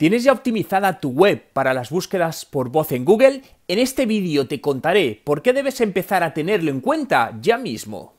¿Tienes ya optimizada tu web para las búsquedas por voz en Google? En este vídeo te contaré por qué debes empezar a tenerlo en cuenta ya mismo.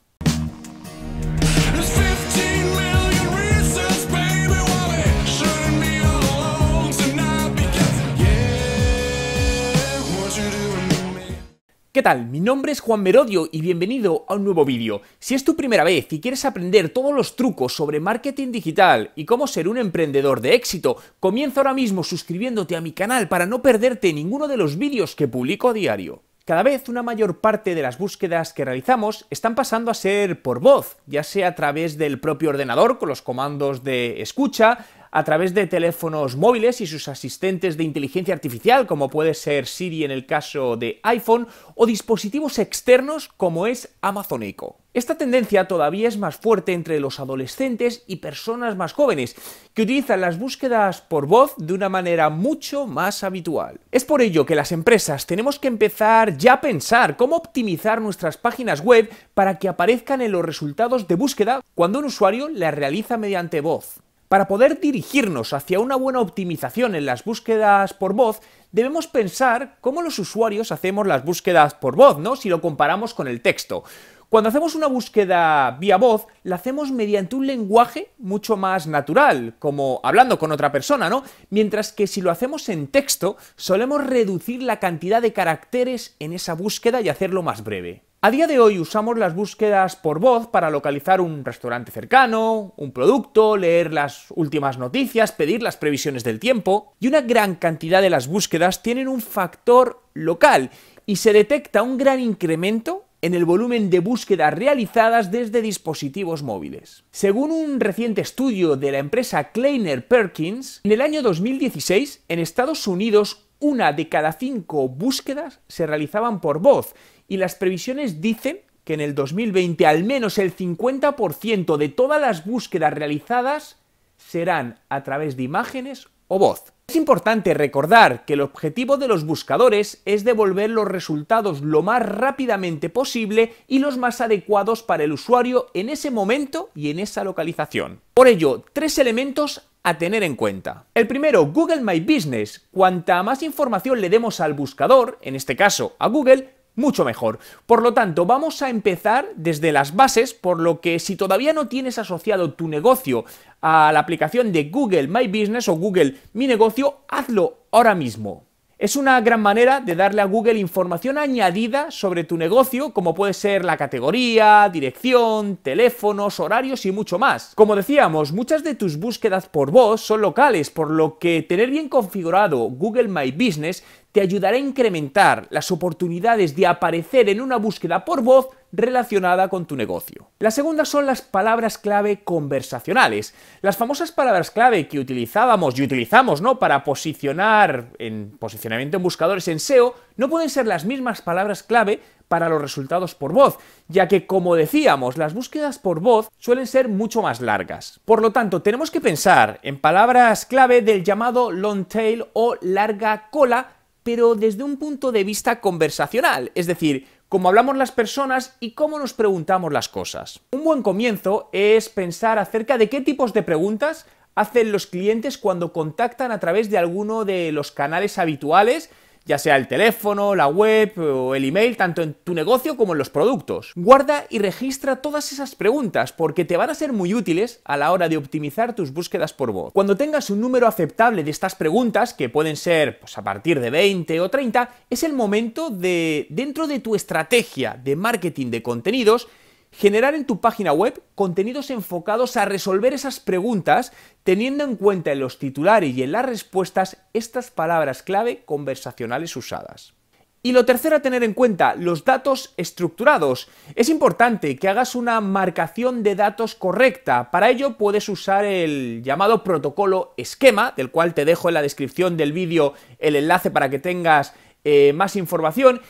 ¿qué tal? Mi nombre es Juan Merodio y bienvenido a un nuevo vídeo. Si es tu primera vez y quieres aprender todos los trucos sobre marketing digital y cómo ser un emprendedor de éxito, comienza ahora mismo suscribiéndote a mi canal para no perderte ninguno de los vídeos que publico a diario. Cada vez una mayor parte de las búsquedas que realizamos están pasando a ser por voz, ya sea a través del propio ordenador con los comandos de escucha, a través de teléfonos móviles y sus asistentes de inteligencia artificial, como puede ser Siri en el caso de iPhone, o dispositivos externos como es Amazon Echo. Esta tendencia todavía es más fuerte entre los adolescentes y personas más jóvenes, que utilizan las búsquedas por voz de una manera mucho más habitual. Es por ello que las empresas tenemos que empezar ya a pensar cómo optimizar nuestras páginas web para que aparezcan en los resultados de búsqueda cuando un usuario las realiza mediante voz. Para poder dirigirnos hacia una buena optimización en las búsquedas por voz, debemos pensar cómo los usuarios hacemos las búsquedas por voz, ¿no? Si lo comparamos con el texto. Cuando hacemos una búsqueda vía voz, la hacemos mediante un lenguaje mucho más natural, como hablando con otra persona, ¿no? Mientras que si lo hacemos en texto, solemos reducir la cantidad de caracteres en esa búsqueda y hacerlo más breve. A día de hoy usamos las búsquedas por voz para localizar un restaurante cercano, un producto, leer las últimas noticias, pedir las previsiones del tiempo, y una gran cantidad de las búsquedas tienen un factor local y se detecta un gran incremento en el volumen de búsquedas realizadas desde dispositivos móviles. Según un reciente estudio de la empresa Kleiner Perkins, en el año 2016 en Estados Unidos una de cada cinco búsquedas se realizaban por voz y las previsiones dicen que en el 2020 al menos el 50% de todas las búsquedas realizadas serán a través de imágenes o voz. Es importante recordar que el objetivo de los buscadores es devolver los resultados lo más rápidamente posible y los más adecuados para el usuario en ese momento y en esa localización. Por ello, tres elementos a tener en cuenta. El primero, Google My Business. Cuanta más información le demos al buscador, en este caso a Google, mucho mejor. Por lo tanto, vamos a empezar desde las bases, por lo que si todavía no tienes asociado tu negocio a la aplicación de Google My Business o Google Mi Negocio, hazlo ahora mismo. Es una gran manera de darle a Google información añadida sobre tu negocio, como puede ser la categoría, dirección, teléfonos, horarios y mucho más. Como decíamos, muchas de tus búsquedas por voz son locales, por lo que tener bien configurado Google My Business te ayudará a incrementar las oportunidades de aparecer en una búsqueda por voz relacionada con tu negocio. La segunda son las palabras clave conversacionales. Las famosas palabras clave que utilizábamos y utilizamos, ¿no? Para posicionar en posicionamiento en buscadores en SEO, no pueden ser las mismas palabras clave para los resultados por voz, ya que como decíamos, las búsquedas por voz suelen ser mucho más largas. Por lo tanto, tenemos que pensar en palabras clave del llamado long tail o larga cola pero desde un punto de vista conversacional, es decir, cómo hablamos las personas y cómo nos preguntamos las cosas. Un buen comienzo es pensar acerca de qué tipos de preguntas hacen los clientes cuando contactan a través de alguno de los canales habituales ya sea el teléfono, la web o el email, tanto en tu negocio como en los productos. Guarda y registra todas esas preguntas porque te van a ser muy útiles a la hora de optimizar tus búsquedas por voz. Cuando tengas un número aceptable de estas preguntas, que pueden ser pues, a partir de 20 o 30, es el momento de, dentro de tu estrategia de marketing de contenidos, Generar en tu página web contenidos enfocados a resolver esas preguntas teniendo en cuenta en los titulares y en las respuestas estas palabras clave conversacionales usadas. Y lo tercero a tener en cuenta, los datos estructurados. Es importante que hagas una marcación de datos correcta. Para ello puedes usar el llamado protocolo esquema, del cual te dejo en la descripción del vídeo el enlace para que tengas eh, más información.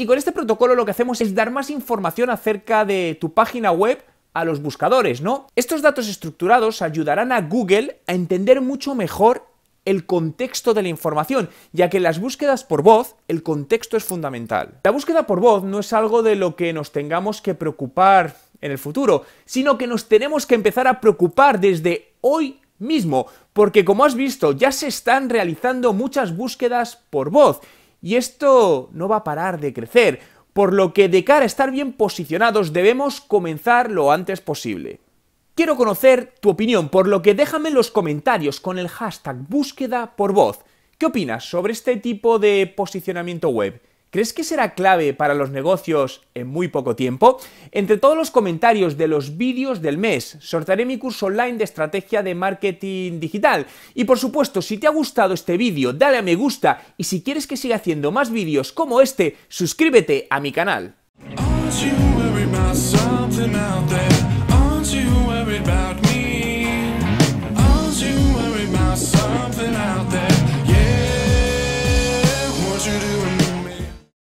Y con este protocolo lo que hacemos es dar más información acerca de tu página web a los buscadores, ¿no? Estos datos estructurados ayudarán a Google a entender mucho mejor el contexto de la información, ya que en las búsquedas por voz el contexto es fundamental. La búsqueda por voz no es algo de lo que nos tengamos que preocupar en el futuro, sino que nos tenemos que empezar a preocupar desde hoy mismo, porque como has visto ya se están realizando muchas búsquedas por voz y esto no va a parar de crecer, por lo que de cara a estar bien posicionados debemos comenzar lo antes posible. Quiero conocer tu opinión, por lo que déjame en los comentarios con el hashtag búsqueda por voz. ¿Qué opinas sobre este tipo de posicionamiento web? ¿Crees que será clave para los negocios en muy poco tiempo? Entre todos los comentarios de los vídeos del mes, sortearé mi curso online de estrategia de marketing digital. Y por supuesto, si te ha gustado este vídeo, dale a me gusta y si quieres que siga haciendo más vídeos como este, suscríbete a mi canal.